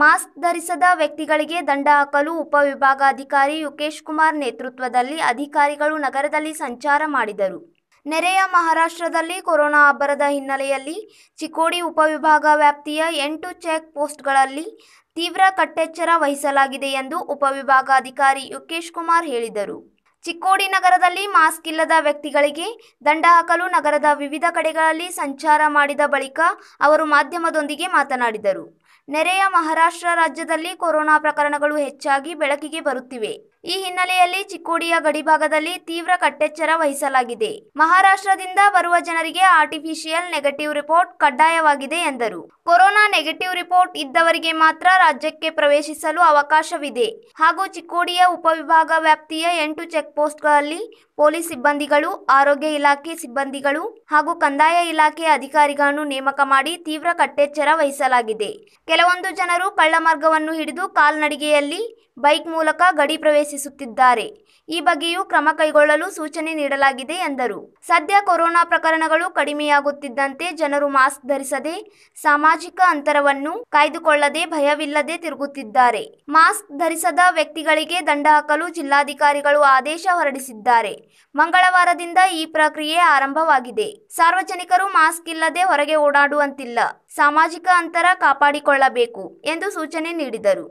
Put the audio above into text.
mask ಧರಿಸದ ವ್ಯಕ್ತಿಗಳಿಗೆ ದಂಡ ಹಾಕಲು ಉಪವಿಭಾಗಾಧಿಕಾರಿ ಯುಕೇಶ್ ಕುಮಾರ್ ನೇತೃತ್ವದಲ್ಲಿ ಅಧಿಕಾರಿಗಳು ನಗರದಲ್ಲಿ ಸಂಚಾರ ಮಾಡಿದರು ನೆರೆಯ ಮಹಾರಾಷ್ಟ್ರದಲ್ಲಿ ಕೊರೋನಾ ಅಬ್ಬರದ ಹಿನ್ನೆಲೆಯಲ್ಲಿ ಚಿಕ್ಕೋಡಿ ಉಪವಿಭಾಗ ವ್ಯಾಪ್ತಿಯ ಎಂಟು ಚೆಕ್ ಪೋಸ್ಟ್ಗಳಲ್ಲಿ ತೀವ್ರ ಕಟ್ಟೆಚ್ಚರ ವಹಿಸಲಾಗಿದೆ ಎಂದು ಉಪವಿಭಾಗಾಧಿಕಾರಿ ಯುಕೇಶ್ ಕುಮಾರ್ ಹೇಳಿದರು ಚಿಕ್ಕೋಡಿ ನಗರದಲ್ಲಿ ಮಾಸ್ಕ್ ಇಲ್ಲದ ವ್ಯಕ್ತಿಗಳಿಗೆ ದಂಡ ಹಾಕಲು ನಗರದ ವಿವಿಧ ಕಡೆಗಳಲ್ಲಿ ಸಂಚಾರ ಮಾಡಿದ ಬಳಿಕ ಅವರು ಮಾಧ್ಯಮದೊಂದಿಗೆ ಮಾತನಾಡಿದರು ನೆರೆಯ ಮಹಾರಾಷ್ಟ್ರ ರಾಜ್ಯದಲ್ಲಿ ಕೊರೋನಾ ಪ್ರಕರಣಗಳು ಹೆಚ್ಚಾಗಿ ಬೆಳಕಿಗೆ ಬರುತ್ತಿವೆ ಈ ಹಿನ್ನೆಲೆಯಲ್ಲಿ ಚಿಕ್ಕೋಡಿಯ ಗಡಿಭಾಗದಲ್ಲಿ ತೀವ್ರ ಕಟ್ಟೆಚ್ಚರ ವಹಿಸಲಾಗಿದೆ ಮಹಾರಾಷ್ಟ್ರದಿಂದ ಬರುವ ಜನರಿಗೆ ಆರ್ಟಿಫಿಷಿಯಲ್ ನೆಗೆಟಿವ್ ರಿಪೋರ್ಟ್ ಕಡ್ಡಾಯವಾಗಿದೆ ಎಂದರು ಕೊರೋನಾ ನೆಗೆಟಿವ್ ರಿಪೋರ್ಟ್ ಇದ್ದವರಿಗೆ ಮಾತ್ರ ರಾಜ್ಯಕ್ಕೆ ಪ್ರವೇಶಿಸಲು ಅವಕಾಶವಿದೆ ಹಾಗೂ ಚಿಕ್ಕೋಡಿಯ ಉಪವಿಭಾಗ ವ್ಯಾಪ್ತಿಯ ಎಂಟು ಚೆಕ್ ಪೊಲೀಸ್ ಸಿಬ್ಬಂದಿಗಳು ಆರೋಗ್ಯ ಇಲಾಖೆ ಸಿಬ್ಬಂದಿಗಳು ಹಾಗೂ ಕಂದಾಯ ಇಲಾಖೆ ಅಧಿಕಾರಿಗಳನ್ನು ನೇಮಕ ಮಾಡಿ ತೀವ್ರ ಕಟ್ಟೆಚ್ಚರ ವಹಿಸಲಾಗಿದೆ ಕೆಲವೊಂದು ಜನರು ಕಳ್ಳಮಾರ್ಗವನ್ನು ಹಿಡಿದು ಕಾಲ್ನಡಿಗೆಯಲ್ಲಿ ಬೈಕ್ ಮೂಲಕ ಗಡಿ ಪ್ರವೇಶಿಸುತ್ತಿದ್ದಾರೆ ಈ ಬಗ್ಗೆಯೂ ಕ್ರಮ ಕೈಗೊಳ್ಳಲು ಸೂಚನೆ ನೀಡಲಾಗಿದೆ ಎಂದರು ಸದ್ಯ ಕೊರೋನಾ ಪ್ರಕರಣಗಳು ಕಡಿಮೆಯಾಗುತ್ತಿದ್ದಂತೆ ಜನರು ಮಾಸ್ಕ್ ಧರಿಸದೆ ಸಾಮಾಜಿಕ ಅಂತರವನ್ನು ಕಾಯ್ದುಕೊಳ್ಳದೆ ಭಯವಿಲ್ಲದೆ ತಿರುಗುತ್ತಿದ್ದಾರೆ ಮಾಸ್ಕ್ ಧರಿಸದ ವ್ಯಕ್ತಿಗಳಿಗೆ ದಂಡ ಹಾಕಲು ಜಿಲ್ಲಾಧಿಕಾರಿಗಳು ಆದೇಶ ಹೊರಡಿಸಿದ್ದಾರೆ ಮಂಗಳವಾರದಿಂದ ಈ ಪ್ರಕ್ರಿಯೆ ಆರಂಭವಾಗಿದೆ ಸಾರ್ವಜನಿಕರು ಮಾಸ್ಕ್ ಇಲ್ಲದೆ ಹೊರಗೆ ಓಡಾಡುವಂತಿಲ್ಲ ಸಾಮಾಜಿಕ ಅಂತರ ಕಾಪಾಡಿಕೊಳ್ಳಬೇಕು ಎಂದು ಸೂಚನೆ ನೀಡಿದರು